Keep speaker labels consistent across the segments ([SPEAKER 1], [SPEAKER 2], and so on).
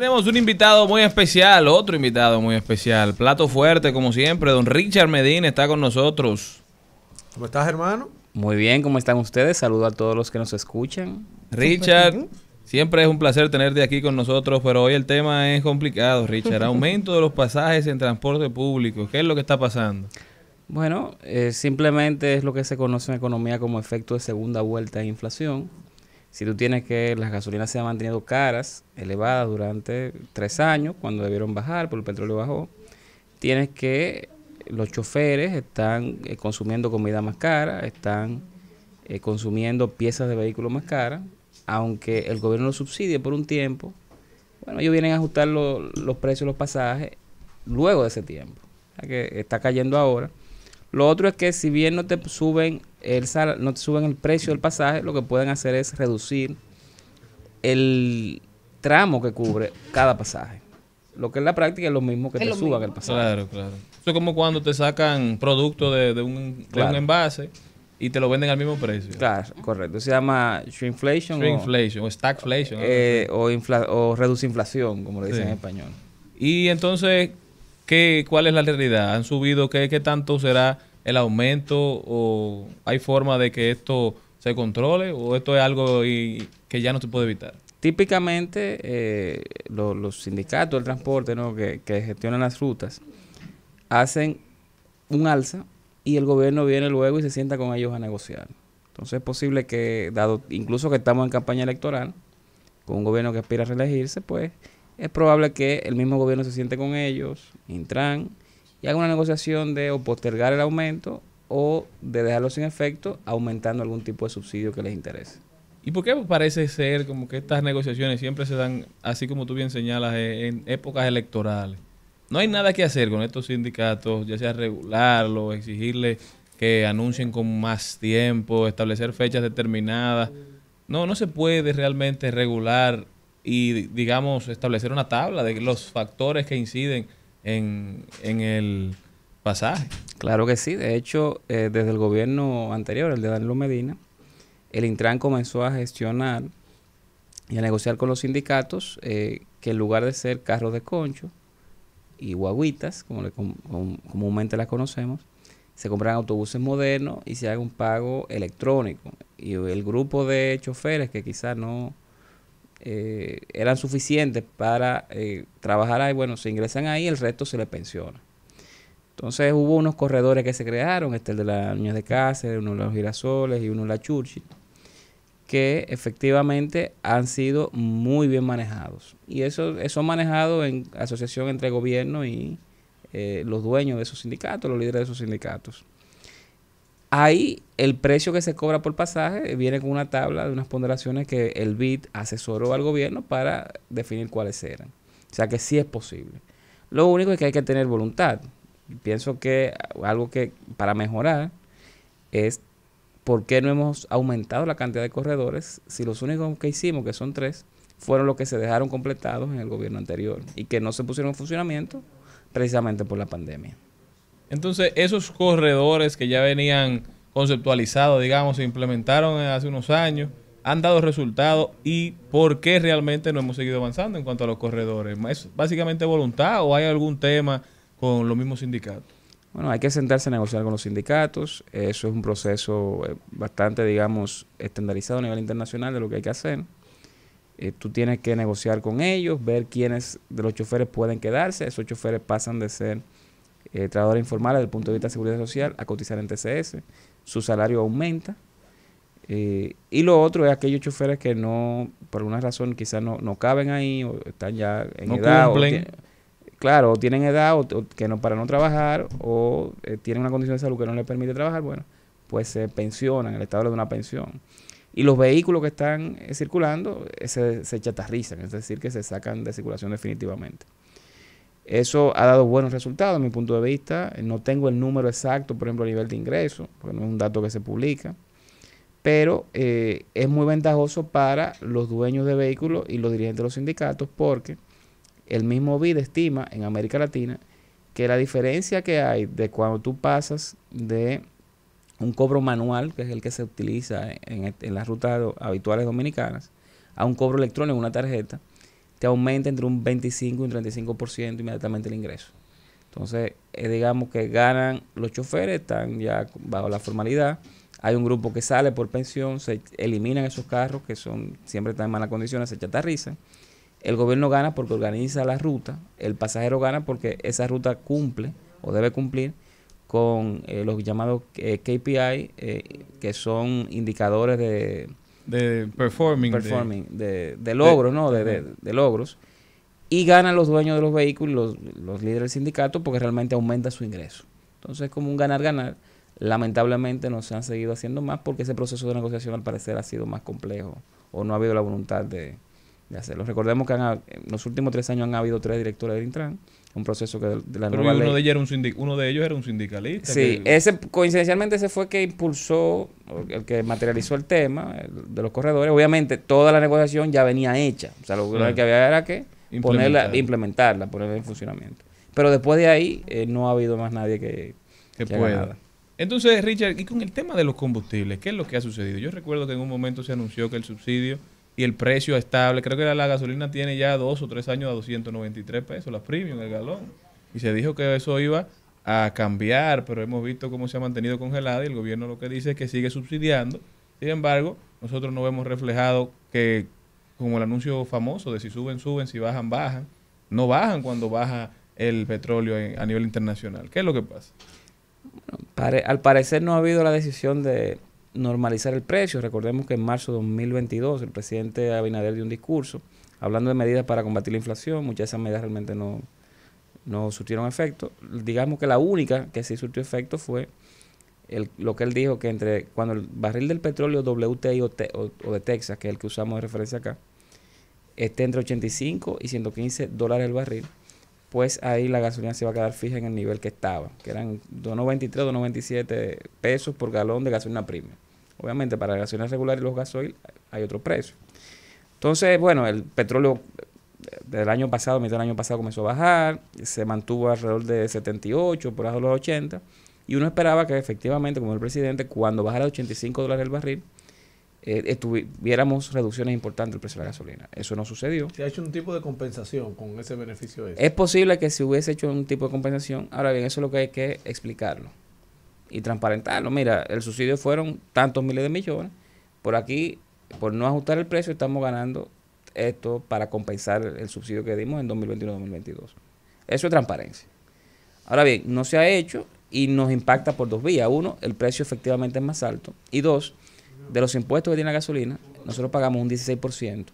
[SPEAKER 1] tenemos un invitado muy especial, otro invitado muy especial. Plato fuerte, como siempre. Don Richard Medina está con nosotros.
[SPEAKER 2] ¿Cómo estás, hermano? Muy bien, ¿cómo están ustedes? Saludo a todos los que nos escuchan. Richard,
[SPEAKER 1] siempre es un placer tenerte aquí con nosotros, pero hoy el tema es complicado, Richard. Aumento de los pasajes en transporte público. ¿Qué es lo que está pasando?
[SPEAKER 2] Bueno, eh, simplemente es lo que se conoce en economía como efecto de segunda vuelta de inflación si tú tienes que las gasolinas se han mantenido caras, elevadas durante tres años, cuando debieron bajar, por el petróleo bajó, tienes que los choferes están eh, consumiendo comida más cara, están eh, consumiendo piezas de vehículo más caras, aunque el gobierno lo subsidie por un tiempo, bueno, ellos vienen a ajustar los precios de los pasajes luego de ese tiempo, que está cayendo ahora. Lo otro es que si bien no te suben el no te suben el precio del pasaje, lo que pueden hacer es reducir el tramo que cubre cada pasaje. Lo que en la práctica es lo mismo que te suban el pasaje. Claro,
[SPEAKER 1] claro. Eso es como cuando te sacan producto de, un, de un envase y te lo venden al mismo precio. Claro, correcto. Se llama shrinkflation. o, stackflation.
[SPEAKER 2] Eh, o, infla, o como le dicen en español.
[SPEAKER 1] Y entonces, ¿cuál es la realidad? ¿Han subido? ¿Qué, qué tanto será el aumento o hay forma de que esto se controle o esto es algo y, que ya no se puede evitar?
[SPEAKER 2] Típicamente eh, los sindicatos del transporte que, gestionan las rutas hacen un alza y el gobierno viene luego y se sienta con ellos a negociar. Entonces es posible que, dado incluso que estamos en campaña electoral, con un gobierno que aspira a reelegirse, pues es probable que el mismo gobierno se siente con ellos, Intran, y haga una negociación de o postergar el aumento o de dejarlo sin efecto, aumentando algún tipo de subsidio que les interese.
[SPEAKER 1] ¿Y por qué parece ser como que estas negociaciones siempre se dan, así como tú bien señalas, eh, en épocas electorales? No hay nada que hacer con estos sindicatos, ya sea regularlos, exigirles que anuncien con más tiempo, establecer fechas determinadas. No, no se puede realmente regular y, digamos, establecer una tabla de los factores que inciden en, el pasaje.
[SPEAKER 2] Claro que sí. De hecho, eh, desde el gobierno anterior, el de Danilo Medina, el Intran comenzó a gestionar y a negociar con los sindicatos eh, que en lugar de ser carros de concho y guaguitas, como comúnmente las conocemos, se compran autobuses modernos y se haga un pago electrónico. Y el grupo de choferes que quizás no eh, eran suficientes para eh, trabajar ahí, bueno, se ingresan ahí, el resto se les pensiona. Entonces hubo unos corredores que se crearon, este el de las Niñas de Cáceres, uno de los Girasoles y uno de la churchi, que efectivamente han sido muy bien manejados. Y eso, eso manejado en asociación entre gobierno y eh, los dueños de esos sindicatos, los líderes de esos sindicatos. Ahí el precio que se cobra por pasaje viene con una tabla de unas ponderaciones que el BID asesoró al gobierno para definir cuáles eran. O sea que sí es posible. Lo único es que hay que tener voluntad. Pienso que algo que para mejorar es por qué no hemos aumentado la cantidad de corredores si los únicos que hicimos, que son tres, fueron los que se dejaron completados en el gobierno anterior y que no se pusieron en funcionamiento precisamente por la pandemia.
[SPEAKER 1] Entonces, esos corredores que ya venían conceptualizados, digamos, se implementaron hace unos años, han dado resultados y por qué realmente no hemos seguido avanzando en cuanto a los corredores. ¿Es básicamente voluntad o hay algún tema
[SPEAKER 2] con los mismos sindicatos? Bueno, hay que sentarse a negociar con los sindicatos. Eso es un proceso eh, bastante, digamos, estandarizado a nivel internacional de lo que hay que hacer. Eh, tú tienes que negociar con ellos, ver quiénes de los choferes pueden quedarse. Esos choferes pasan de ser eh, trabajadores informales desde el punto de vista de seguridad social a cotizar en TCS, su salario aumenta. Eh, y lo otro es aquellos choferes que no, por alguna razón, quizás no, no caben ahí o están ya en no edad. Cumplen. claro, o tienen edad o, que no para no trabajar o eh, tienen una condición de salud que no les permite trabajar, bueno, pues se pensionan, el Estado da una pensión. Y los vehículos que están eh, circulando se, se chatarrizan, es decir, que se sacan de circulación definitivamente. Eso ha dado buenos resultados, en mi punto de vista. No tengo el número exacto, por ejemplo, a nivel de ingreso, porque no es un dato que se publica. Pero eh, es muy ventajoso para los dueños de vehículos y los dirigentes de los sindicatos, porque el mismo BID estima en América Latina que la diferencia que hay de cuando tú pasas de un cobro manual, que es el que se utiliza en, en las rutas habituales dominicanas, a un cobro electrónico, una tarjeta, te aumenta entre un 25 y un 35% inmediatamente el ingreso. Entonces, eh, digamos que ganan los choferes, están ya bajo la formalidad. Hay un grupo que sale por pensión, se eliminan esos carros que son siempre están en malas condiciones, se chatarrizan. El gobierno gana porque organiza la ruta, el pasajero gana porque esa ruta cumple o debe cumplir con eh, los llamados eh, KPI, que son indicadores de, de performing. de, logros, ¿no? De, logros. Y ganan los dueños de los vehículos, los, líderes del sindicato, porque realmente aumenta su ingreso. Entonces es como un ganar-ganar. Lamentablemente no se han seguido haciendo más porque ese proceso de negociación al parecer ha sido más complejo o no ha habido la voluntad de, lo Recordemos que en los últimos tres años han habido tres directores del Intran. Un proceso que de, la Pero uno De
[SPEAKER 1] ellos era un de ellos era un sindicalista.
[SPEAKER 2] Sí, ese, coincidencialmente ese fue el que impulsó, el que materializó el tema de los corredores. Obviamente toda la negociación ya venía hecha. O sea, lo ah. que había era que implementarla. ponerla, implementarla, ponerla en funcionamiento. Pero después de ahí eh, no ha habido más nadie que, que,
[SPEAKER 1] Entonces, Richard, y con el tema de los combustibles, ¿qué es lo que ha sucedido? Yo recuerdo que en un momento se anunció que el subsidio y el precio estable. Creo que la, gasolina tiene ya dos o tres años a 293 pesos, la premium, el galón. Y se dijo que eso iba a cambiar, pero hemos visto cómo se ha mantenido congelada y el gobierno lo que dice es que sigue subsidiando. Sin embargo, nosotros no vemos reflejado que, como el anuncio famoso de si suben, suben, si bajan, bajan, no bajan cuando baja el petróleo
[SPEAKER 2] a nivel internacional. ¿Qué es lo que pasa? al parecer no ha habido la decisión de, normalizar el precio. Recordemos que en marzo de 2022 el presidente Abinader dio un discurso hablando de medidas para combatir la inflación. Muchas de esas medidas realmente no, no surtieron efecto. Digamos que la única que sí surtió efecto fue lo que él dijo que entre cuando el barril del petróleo WTI o, de Texas, que es el que usamos de referencia acá, esté entre 85 y 115 dólares el barril, pues ahí la gasolina se va a quedar fija en el nivel que estaba, que eran 2.93, 2.97 pesos por galón de gasolina prima Obviamente para las gasolina regular y los gasoil hay otro precio. Entonces, bueno, el petróleo eh, del año pasado, mitad del año pasado comenzó a bajar, se mantuvo alrededor de 78, por abajo los 80, y uno esperaba que efectivamente, como el presidente, cuando bajara a 85 dólares el barril, eh, tuviéramos reducciones importantes el precio de la gasolina. Eso no sucedió.
[SPEAKER 1] ¿Se ha hecho un tipo de compensación con ese beneficio? Es
[SPEAKER 2] posible que se hubiese hecho un tipo de compensación. Ahora bien, eso es lo que hay que explicarlo y transparentarlo. Mira, el subsidio fueron tantos miles de millones. Por aquí, por no ajustar el precio, estamos ganando esto para compensar el subsidio que dimos en 2021-2022. Eso es transparencia. Ahora bien, no se ha hecho y nos impacta por dos vías. Uno, el precio efectivamente es más alto. Y dos, de los impuestos que tiene la gasolina, nosotros pagamos un 16%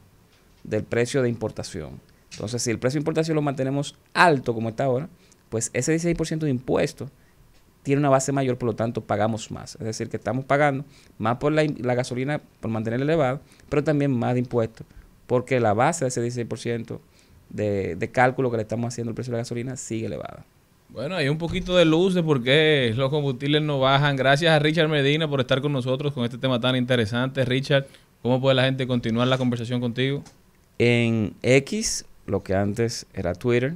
[SPEAKER 2] del precio de importación. Entonces, si el precio de importación lo mantenemos alto como está ahora, pues ese 16% de impuestos tiene una base mayor, por lo tanto pagamos más. Es decir, que estamos pagando más por la, gasolina, por mantenerla elevada, pero también más de impuestos, porque la base de ese 16% de, de cálculo que le estamos haciendo al precio de la gasolina sigue elevada.
[SPEAKER 1] Bueno, hay un poquito de luces porque los combustibles no bajan. Gracias a Richard Medina por estar con nosotros con este tema tan interesante. Richard, ¿cómo puede la gente continuar la conversación contigo?
[SPEAKER 2] En X, lo que antes era Twitter,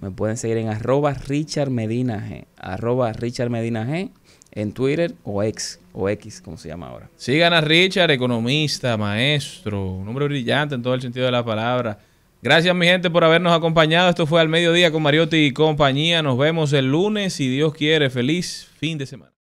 [SPEAKER 2] me pueden seguir en arroba Richard Medina G. Arroba Richard Medina G en Twitter o X, o X, como se llama ahora.
[SPEAKER 1] Sígan a Richard, economista, maestro, un hombre brillante en todo el sentido de la palabra. Gracias, mi gente, por habernos acompañado. Esto fue al mediodía con Mariotti y compañía. Nos vemos el lunes, si Dios quiere. Feliz fin de semana.